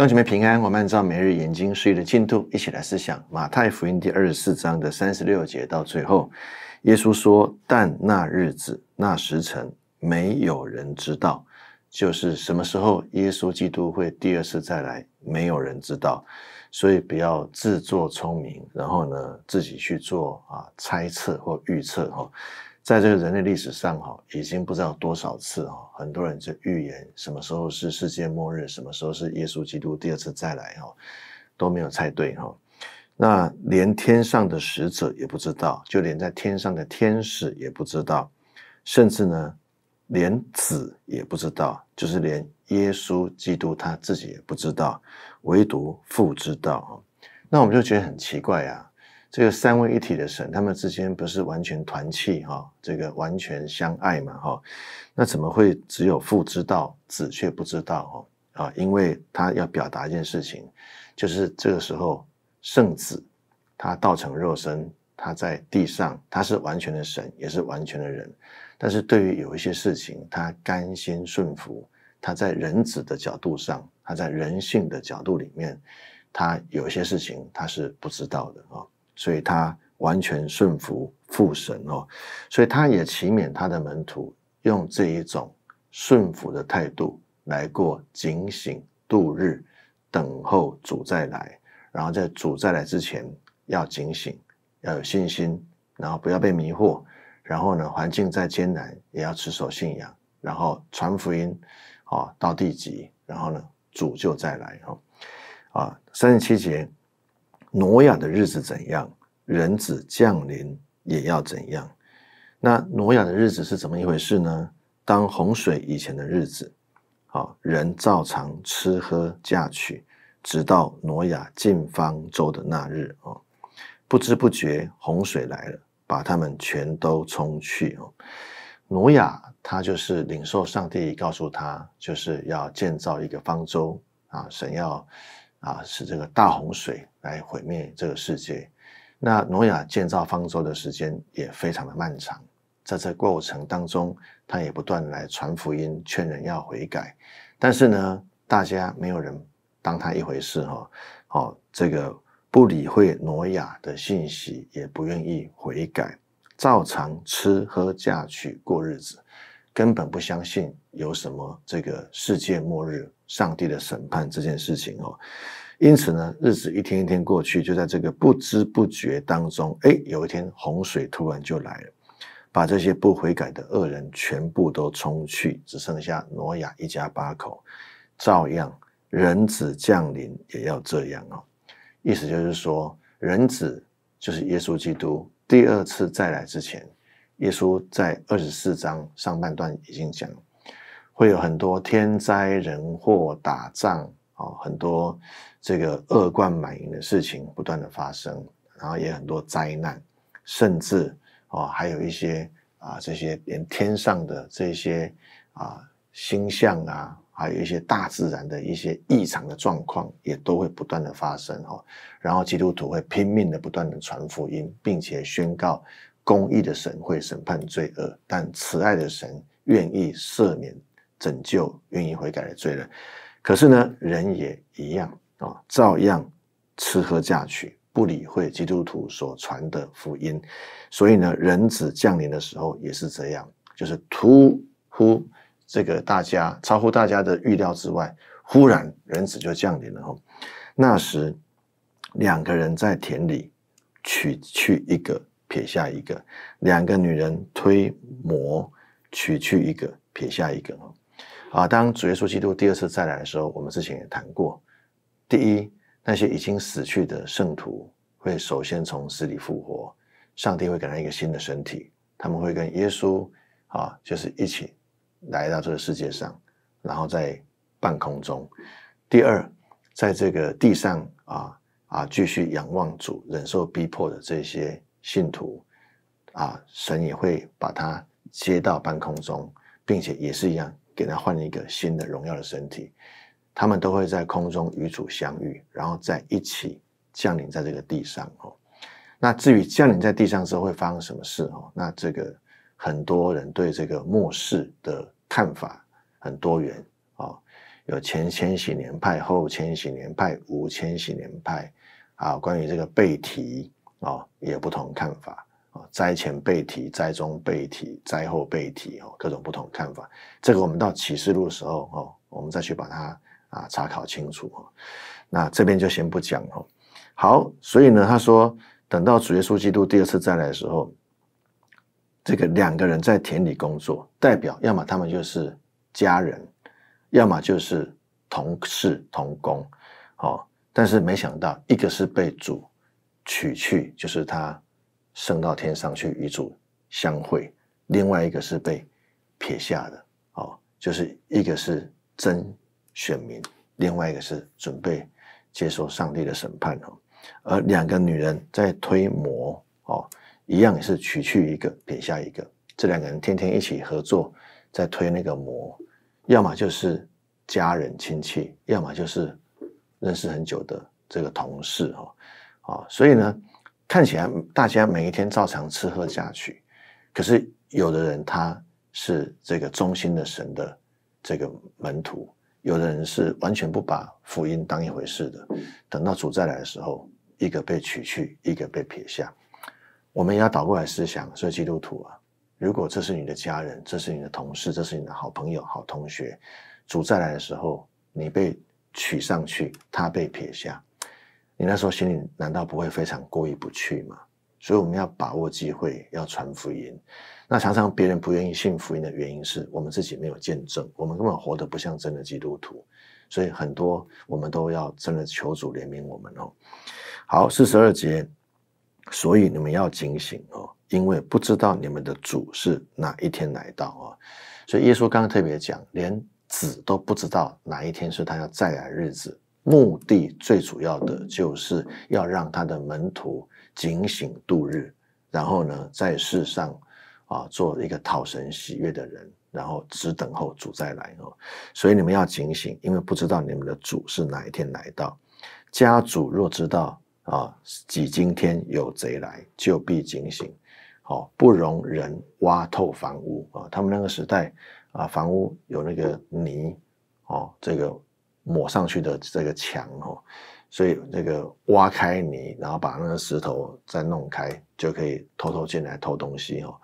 弟兄姊妹平安，我们按照每日研经会的进度，一起来思想马太福音第二十四章的三十六节到最后。耶稣说：“但那日子、那时辰没有人知道，就是什么时候耶稣基督会第二次再来，没有人知道。所以不要自作聪明，然后呢自己去做啊猜测或预测哈。”在这个人类历史上，哈，已经不知道多少次哈，很多人就预言什么时候是世界末日，什么时候是耶稣基督第二次再来哈，都没有猜对哈。那连天上的使者也不知道，就连在天上的天使也不知道，甚至呢，连子也不知道，就是连耶稣基督他自己也不知道，唯独父知道。那我们就觉得很奇怪呀。这个三位一体的神，他们之间不是完全团契哈，这个完全相爱嘛哈，那怎么会只有父知道，子却不知道哦？啊，因为他要表达一件事情，就是这个时候圣子他道成肉身，他在地上，他是完全的神，也是完全的人，但是对于有一些事情，他甘心顺服，他在人子的角度上，他在人性的角度里面，他有一些事情他是不知道的啊。所以他完全顺服父神哦，所以他也勤勉他的门徒，用这一种顺服的态度来过警醒度日，等候主再来。然后在主再来之前，要警醒，要有信心，然后不要被迷惑。然后呢，环境再艰难，也要持守信仰，然后传福音，哦，到地极，然后呢，主就再来哦。啊，三十七节。挪亚的日子怎样？人子降临也要怎样？那挪亚的日子是怎么一回事呢？当洪水以前的日子，啊，人照常吃喝嫁娶，直到挪亚进方舟的那日，啊，不知不觉洪水来了，把他们全都冲去。哦。挪亚他就是领受上帝告诉他，就是要建造一个方舟。啊，神要。啊，使这个大洪水来毁灭这个世界。那挪亚建造方舟的时间也非常的漫长，在这过程当中，他也不断来传福音，劝人要悔改。但是呢，大家没有人当他一回事，哈，哦，这个不理会挪亚的信息，也不愿意悔改，照常吃喝嫁娶过日子，根本不相信。有什么这个世界末日、上帝的审判这件事情哦？因此呢，日子一天一天过去，就在这个不知不觉当中，哎，有一天洪水突然就来了，把这些不悔改的恶人全部都冲去，只剩下挪亚一家八口，照样人子降临也要这样哦。意思就是说，人子就是耶稣基督，第二次再来之前，耶稣在二十四章上半段已经讲了。会有很多天灾人祸、打仗哦，很多这个恶贯满盈的事情不断的发生，然后也很多灾难，甚至哦，还有一些啊，这些连天上的这些啊星象啊，还有一些大自然的一些异常的状况，也都会不断的发生哦。然后基督徒会拼命的不断的传福音，并且宣告公义的神会审判罪恶，但慈爱的神愿意赦免。拯救愿意悔改的罪人，可是呢，人也一样啊，照样吃喝嫁娶，不理会基督徒所传的福音。所以呢，人子降临的时候也是这样，就是突乎这个大家超乎大家的预料之外，忽然人子就降临了。那时，两个人在田里取去一个，撇下一个；两个女人推磨取去一个，撇下一个。啊，当主耶稣基督第二次再来的时候，我们之前也谈过。第一，那些已经死去的圣徒会首先从死里复活，上帝会给他一个新的身体，他们会跟耶稣啊，就是一起来到这个世界上，然后在半空中。第二，在这个地上啊啊，继续仰望主、忍受逼迫的这些信徒啊，神也会把他接到半空中，并且也是一样。给他换一个新的荣耀的身体，他们都会在空中与主相遇，然后在一起降临在这个地上哦。那至于降临在地上之后会发生什么事哦，那这个很多人对这个末世的看法很多元啊，有前千禧年派、后千禧年派、无千禧年派啊，关于这个背题啊，也不同看法。啊，灾前备提，灾中备提，灾后备提，哦，各种不同看法。这个我们到启示录的时候哦，我们再去把它啊查考清楚哦。那这边就先不讲哦。好，所以呢，他说等到主耶稣基督第二次再来的时候，这个两个人在田里工作，代表要么他们就是家人，要么就是同事同工。哦，但是没想到一个是被主取去，就是他。升到天上去与主相会，另外一个是被撇下的，哦，就是一个是真选民，另外一个是准备接受上帝的审判哦。而两个女人在推磨哦，一样也是取去一个，撇下一个。这两个人天天一起合作在推那个磨，要么就是家人亲戚，要么就是认识很久的这个同事哦，啊，所以呢。看起来大家每一天照常吃喝下去，可是有的人他是这个中心的神的这个门徒，有的人是完全不把福音当一回事的。等到主再来的时候，一个被取去，一个被撇下。我们要倒过来思想，所以基督徒啊，如果这是你的家人，这是你的同事，这是你的好朋友、好同学，主再来的时候，你被取上去，他被撇下。你那时候心里难道不会非常过意不去吗？所以我们要把握机会，要传福音。那常常别人不愿意信福音的原因是我们自己没有见证，我们根本活得不像真的基督徒。所以很多我们都要真的求主怜悯我们哦。好，四十二节，所以你们要警醒哦，因为不知道你们的主是哪一天来到哦。所以耶稣刚刚特别讲，连子都不知道哪一天是他要再来日子。目的最主要的就是要让他的门徒警醒度日，然后呢，在世上啊做一个讨神喜悦的人，然后只等候主再来哦。所以你们要警醒，因为不知道你们的主是哪一天来到。家主若知道啊，己今天有贼来，就必警醒，好不容人挖透房屋啊。他们那个时代啊，房屋有那个泥哦，这个。抹上去的这个墙哦，所以那个挖开泥，然后把那个石头再弄开，就可以偷偷进来偷东西哦。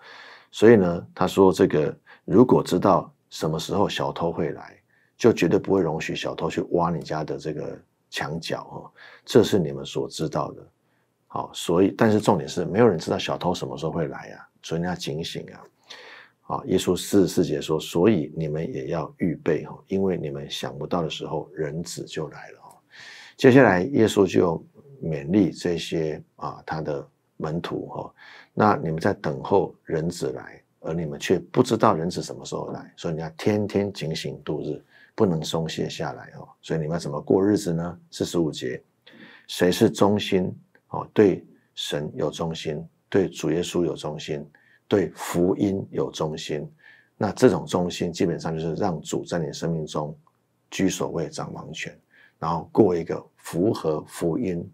所以呢，他说这个如果知道什么时候小偷会来，就绝对不会容许小偷去挖你家的这个墙角哦。这是你们所知道的。好，所以但是重点是，没有人知道小偷什么时候会来啊，所以你要警醒啊。啊，耶稣四十四节说，所以你们也要预备哈，因为你们想不到的时候，人子就来了哈。接下来，耶稣就勉励这些啊他的门徒哈，那你们在等候人子来，而你们却不知道人子什么时候来，所以你要天天警醒度日，不能松懈下来哦。所以你们怎么过日子呢？四十五节，谁是忠心哦？对神有忠心，对主耶稣有忠心。对福音有忠心，那这种忠心基本上就是让主在你生命中居首位、掌王权，然后过一个符合福音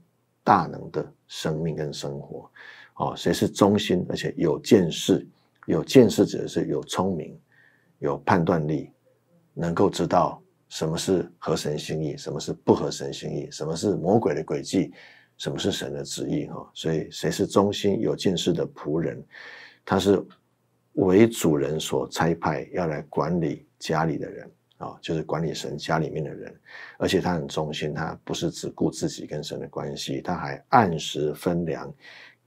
大能的生命跟生活。哦，谁是忠心而且有见识？有见识指的是有聪明、有判断力，能够知道什么是合神心意，什么是不合神心意，什么是魔鬼的诡计，什么是神的旨意。哈，所以谁是忠心有见识的仆人？他是为主人所差派，要来管理家里的人啊，就是管理神家里面的人，而且他很忠心，他不是只顾自己跟神的关系，他还按时分粮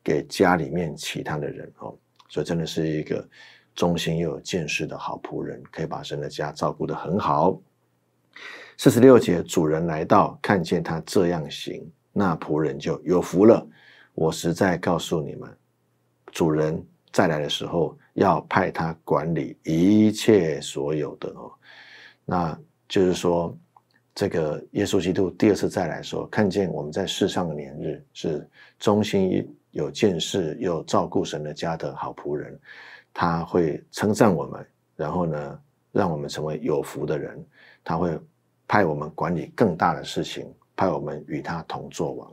给家里面其他的人哦，所以真的是一个忠心又有见识的好仆人，可以把神的家照顾得很好。四十六节，主人来到，看见他这样行，那仆人就有福了。我实在告诉你们，主人。再来的时候，要派他管理一切所有的哦。那就是说，这个耶稣基督第二次再来，的时候，看见我们在世上的年日是忠心有见识又照顾神的家的好仆人，他会称赞我们，然后呢，让我们成为有福的人。他会派我们管理更大的事情，派我们与他同作王。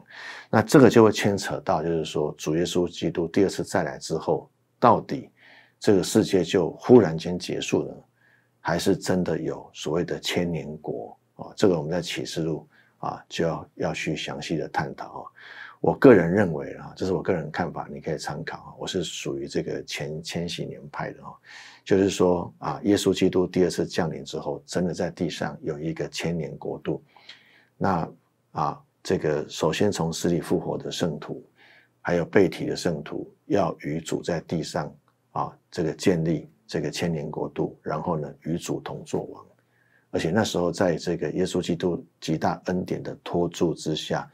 那这个就会牵扯到，就是说，主耶稣基督第二次再来之后。到底这个世界就忽然间结束了，还是真的有所谓的千年国啊？这个我们在启示录啊就要要去详细的探讨啊。我个人认为啊，这是我个人看法，你可以参考啊。我是属于这个前千禧年派的啊，就是说啊，耶稣基督第二次降临之后，真的在地上有一个千年国度。那啊，这个首先从死里复活的圣徒。还有被体的圣徒要与主在地上啊，这个建立这个千年国度，然后呢，与主同作王。而且那时候在这个耶稣基督极大恩典的托住之下，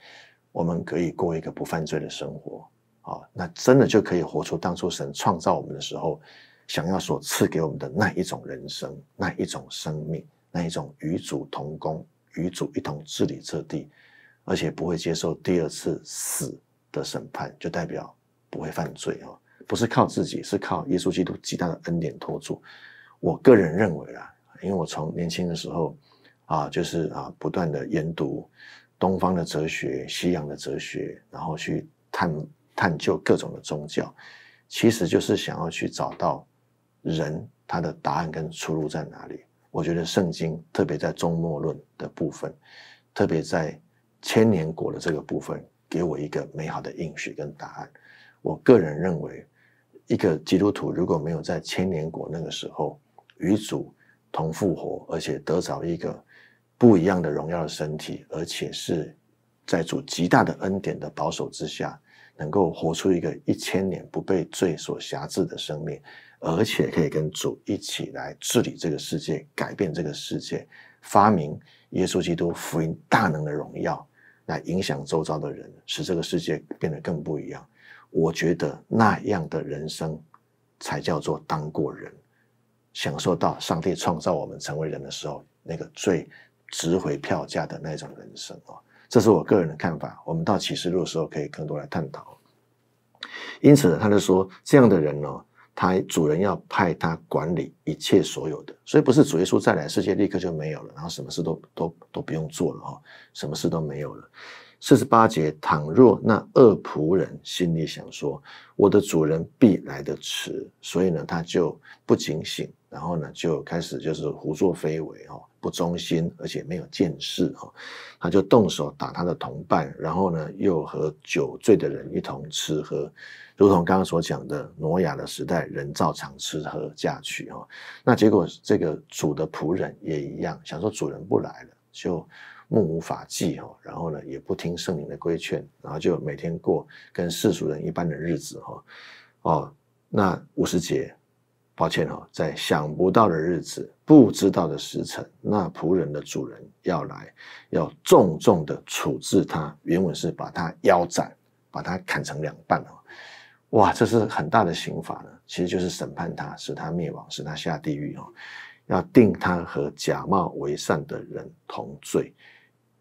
我们可以过一个不犯罪的生活啊。那真的就可以活出当初神创造我们的时候想要所赐给我们的那一种人生，那一种生命，那一种与主同工、与主一同治理这地，而且不会接受第二次死。的审判就代表不会犯罪哦，不是靠自己，是靠耶稣基督极大的恩典托住。我个人认为啊，因为我从年轻的时候啊，就是啊不断的研读东方的哲学、西洋的哲学，然后去探探究各种的宗教，其实就是想要去找到人他的答案跟出路在哪里。我觉得圣经特别在终末论的部分，特别在千年国的这个部分。给我一个美好的应许跟答案。我个人认为，一个基督徒如果没有在千年国那个时候与主同复活，而且得着一个不一样的荣耀的身体，而且是在主极大的恩典的保守之下，能够活出一个一千年不被罪所辖制的生命，而且可以跟主一起来治理这个世界，改变这个世界，发明耶稣基督福音大能的荣耀。来影响周遭的人，使这个世界变得更不一样。我觉得那样的人生，才叫做当过人，享受到上帝创造我们成为人的时候那个最值回票价的那种人生啊！这是我个人的看法。我们到启示录的时候可以更多来探讨。因此呢，他就说，这样的人呢。他主人要派他管理一切所有的，所以不是主耶稣再来，世界立刻就没有了，然后什么事都都都不用做了哈，什么事都没有了。四十八节，倘若那恶仆人心里想说，我的主人必来的迟，所以呢，他就不警醒。然后呢，就开始就是胡作非为哦，不忠心，而且没有见识哦，他就动手打他的同伴，然后呢，又和酒醉的人一同吃喝，如同刚刚所讲的挪亚的时代，人照常吃喝嫁娶哦。那结果这个主的仆人也一样，想说主人不来了，就目无法纪哦，然后呢，也不听圣灵的规劝，然后就每天过跟世俗人一般的日子哦哦，那五十节。抱歉哦，在想不到的日子、不知道的时辰，那仆人的主人要来，要重重的处置他。原文是把他腰斩，把他砍成两半哦。哇，这是很大的刑罚呢。其实就是审判他，使他灭亡，使他下地狱哦。要定他和假冒伪善的人同罪，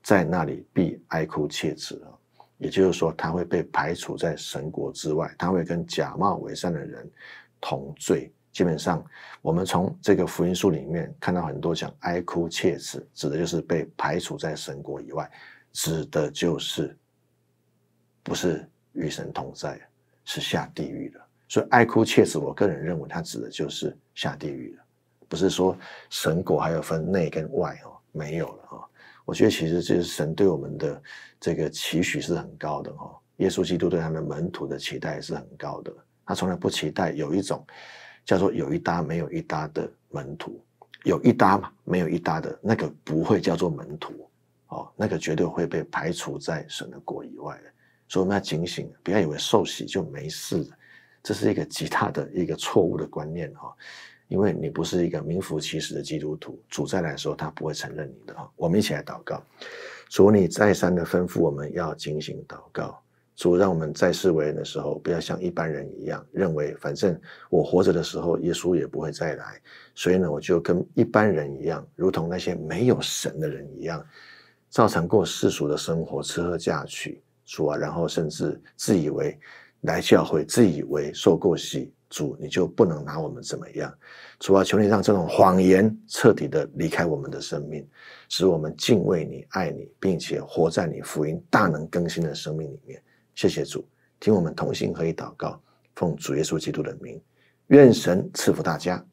在那里必哀哭切齿哦。也就是说，他会被排除在神国之外，他会跟假冒伪善的人同罪。基本上，我们从这个福音书里面看到很多讲哀哭切齿，指的就是被排除在神国以外，指的就是不是与神同在，是下地狱的。所以哀哭切齿，我个人认为它指的就是下地狱的，不是说神国还有分内跟外哦，没有了哦。我觉得其实这是神对我们的这个期许是很高的哦，耶稣基督对他们门徒的期待也是很高的，他从来不期待有一种。叫做有一搭没有一搭的门徒，有一搭嘛，没有一搭的那个不会叫做门徒，哦，那个绝对会被排除在神的国以外的。所以我们要警醒，不要以为受洗就没事了，这是一个极大的一个错误的观念哦，因为你不是一个名副其实的基督徒，主在来说他不会承认你的哦。我们一起来祷告，主你再三的吩咐我们要警醒祷告。主让我们在世为人的时候，不要像一般人一样，认为反正我活着的时候，耶稣也不会再来，所以呢，我就跟一般人一样，如同那些没有神的人一样，照常过世俗的生活，吃喝嫁娶，主啊，然后甚至自以为来教会，自以为受过洗，主你就不能拿我们怎么样，主啊，求你让这种谎言彻底的离开我们的生命，使我们敬畏你、爱你，并且活在你福音大能更新的生命里面。谢谢主，听我们同心合一祷告，奉主耶稣基督的名，愿神赐福大家。